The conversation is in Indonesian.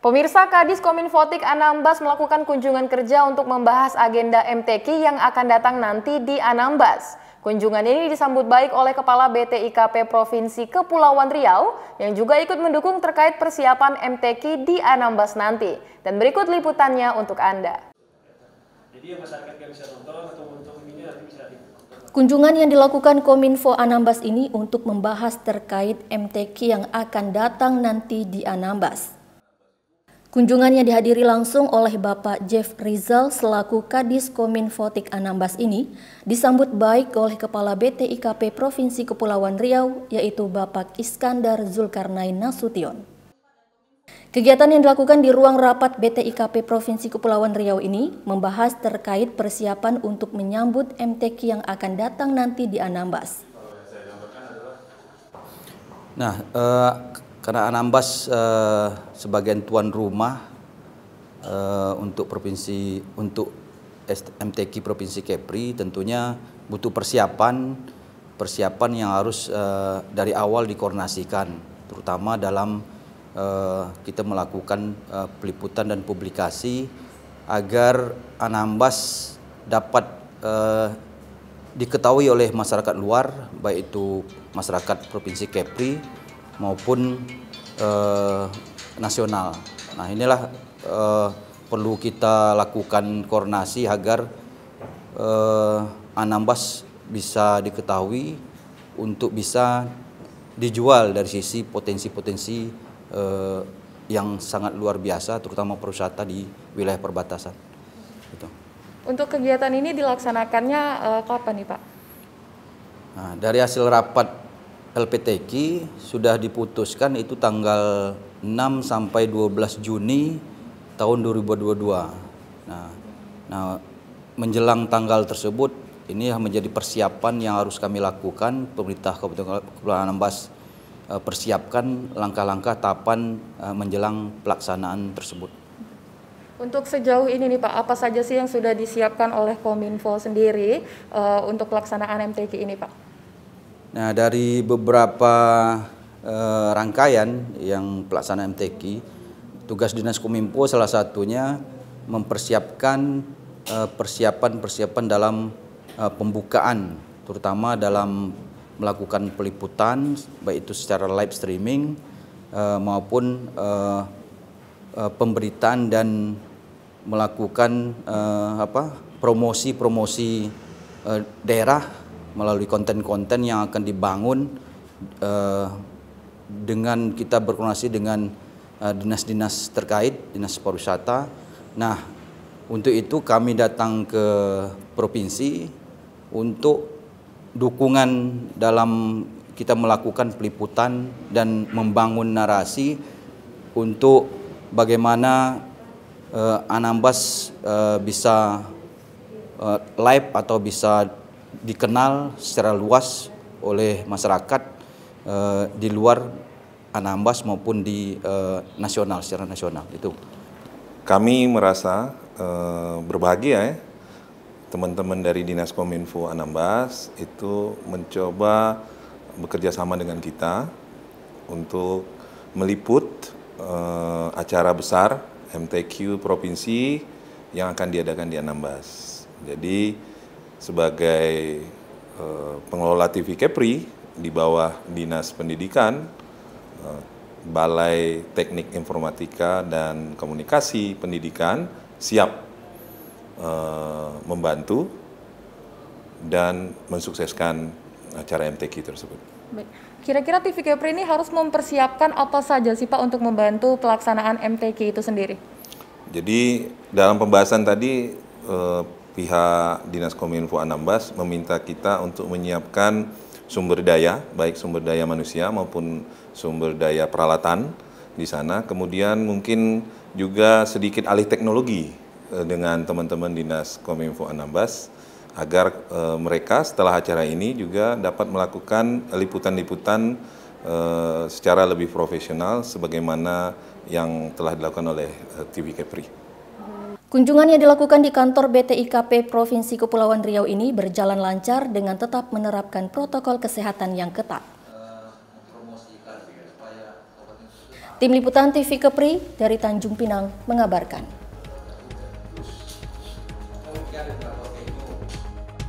Pemirsa Kadis Kominfotik Anambas melakukan kunjungan kerja untuk membahas agenda MTQ yang akan datang nanti di Anambas. Kunjungan ini disambut baik oleh Kepala BTIKP Provinsi Kepulauan Riau yang juga ikut mendukung terkait persiapan MTQ di Anambas nanti. Dan berikut liputannya untuk Anda. Kunjungan yang dilakukan Kominfo Anambas ini untuk membahas terkait MTQ yang akan datang nanti di Anambas. Kunjungannya dihadiri langsung oleh Bapak Jeff Rizal selaku Kadis Kominfo TIK Anambas ini disambut baik oleh Kepala BTIKP Provinsi Kepulauan Riau yaitu Bapak Iskandar Zulkarnain Nasution. Kegiatan yang dilakukan di ruang rapat BTIKP Provinsi Kepulauan Riau ini membahas terkait persiapan untuk menyambut MTQ yang akan datang nanti di Anambas. Nah, eh, karena Anambas uh, eh, sebagian tuan rumah uh, untuk provinsi untuk MTQ Provinsi Kepri tentunya butuh persiapan persiapan yang harus uh, dari awal dikoordinasikan terutama dalam uh, kita melakukan uh, peliputan dan publikasi agar Anambas dapat uh, diketahui oleh masyarakat luar baik itu masyarakat Provinsi Kepri maupun eh, nasional. Nah inilah eh, perlu kita lakukan koordinasi agar eh, Anambas bisa diketahui untuk bisa dijual dari sisi potensi-potensi eh, yang sangat luar biasa, terutama perusahaan di wilayah perbatasan. Gitu. Untuk kegiatan ini dilaksanakannya eh, kapan nih Pak? Nah, dari hasil rapat LPTK sudah diputuskan itu tanggal 6 sampai 12 Juni tahun 2022. Nah, nah menjelang tanggal tersebut ini menjadi persiapan yang harus kami lakukan pemerintah Kabupaten Kepulauan Anambas eh, persiapkan langkah-langkah tahapan eh, menjelang pelaksanaan tersebut. Untuk sejauh ini nih Pak, apa saja sih yang sudah disiapkan oleh Kominfo sendiri uh, untuk pelaksanaan MTQ ini Pak? Nah, dari beberapa eh, rangkaian yang pelaksana MTQ, tugas Dinas Kominfo salah satunya mempersiapkan eh, persiapan-persiapan eh, dalam eh, pembukaan, terutama dalam melakukan peliputan baik itu secara live streaming eh, maupun eh, eh pemberitaan dan melakukan eh, apa promosi-promosi eh, daerah melalui konten-konten yang akan dibangun uh, dengan kita berkoordinasi dengan eh, dinas-dinas uh, terkait, dinas pariwisata. Nah, untuk itu kami datang ke provinsi untuk dukungan dalam kita melakukan peliputan dan membangun narasi untuk bagaimana uh, Anambas uh, bisa uh, live atau bisa dikenal secara luas oleh masyarakat eh, di luar Anambas maupun di eh, nasional secara nasional itu. Kami merasa eh, berbahagia ya teman-teman dari Dinas Kominfo Anambas itu mencoba bekerja sama dengan kita untuk meliput eh, acara besar MTQ provinsi yang akan diadakan di Anambas. Jadi sebagai eh, pengelola TV Kepri di bawah Dinas Pendidikan, eh, Balai Teknik Informatika dan Komunikasi Pendidikan siap eh, membantu dan mensukseskan acara MTQ tersebut. Kira-kira TV Kepri ini harus mempersiapkan apa saja sih Pak untuk membantu pelaksanaan MTQ itu sendiri? Jadi dalam pembahasan tadi pihak Dinas Kominfo Anambas meminta kita untuk menyiapkan sumber daya, baik sumber daya manusia maupun sumber daya peralatan di sana. Kemudian mungkin juga sedikit alih teknologi eh, dengan teman-teman Dinas Kominfo Anambas agar eh, mereka setelah acara ini juga dapat melakukan liputan-liputan eh, secara lebih profesional sebagaimana yang telah dilakukan oleh TV Kepri. Kunjungan yang dilakukan di kantor BTIKP Provinsi Kepulauan Riau ini berjalan lancar dengan tetap menerapkan protokol kesehatan yang ketat. Tim Liputan TV Kepri dari Tanjung Pinang mengabarkan.